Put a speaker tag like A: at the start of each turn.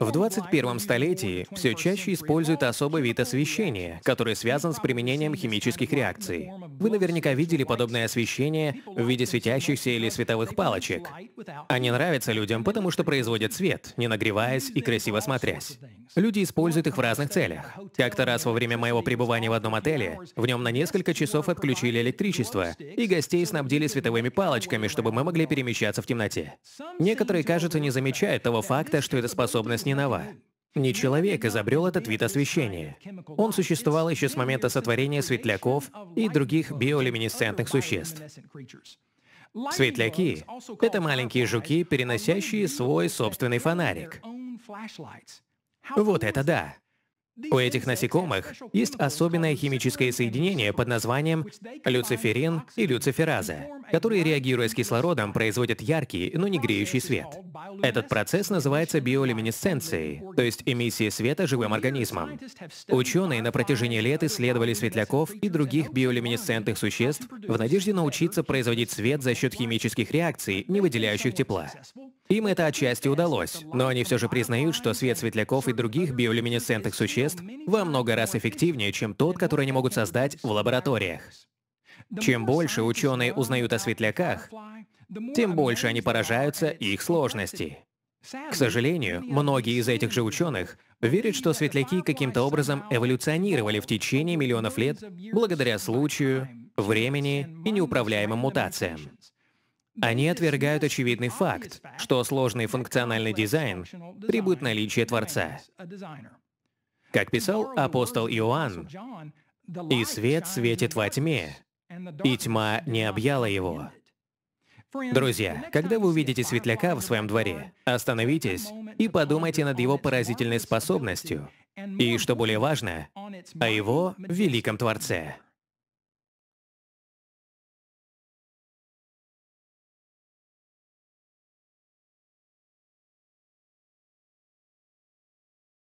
A: В 21 столетии все чаще используют особый вид освещения, который связан с применением химических реакций. Вы наверняка видели подобное освещение в виде светящихся или световых палочек. Они нравятся людям, потому что производят свет, не нагреваясь и красиво смотрясь. Люди используют их в разных целях. Как-то раз во время моего пребывания в одном отеле, в нем на несколько часов отключили электричество, и гостей снабдили световыми палочками, чтобы мы могли перемещаться в темноте. Некоторые, кажется, не замечают того факта, что эта способность не нова. Не человек изобрел этот вид освещения. Он существовал еще с момента сотворения светляков и других биолюминесцентных существ. Светляки — это маленькие жуки, переносящие свой собственный фонарик. Вот это да! У этих насекомых есть особенное химическое соединение под названием люциферин и люцифераза, которые, реагируя с кислородом, производят яркий, но не греющий свет. Этот процесс называется биолюминесценцией, то есть эмиссией света живым организмом. Ученые на протяжении лет исследовали светляков и других биолюминесцентных существ в надежде научиться производить свет за счет химических реакций, не выделяющих тепла. Им это отчасти удалось, но они все же признают, что свет светляков и других биолюминесцентных существ во много раз эффективнее, чем тот, который они могут создать в лабораториях. Чем больше ученые узнают о светляках, тем больше они поражаются их сложности. К сожалению, многие из этих же ученых верят, что светляки каким-то образом эволюционировали в течение миллионов лет благодаря случаю, времени и неуправляемым мутациям. Они отвергают очевидный факт, что сложный функциональный дизайн требует наличия Творца. Как писал апостол Иоанн, «И свет светит во тьме, и тьма не объяла его. Друзья, когда вы увидите светляка в своем дворе, остановитесь и подумайте над его поразительной способностью, и, что более важно, о его великом Творце.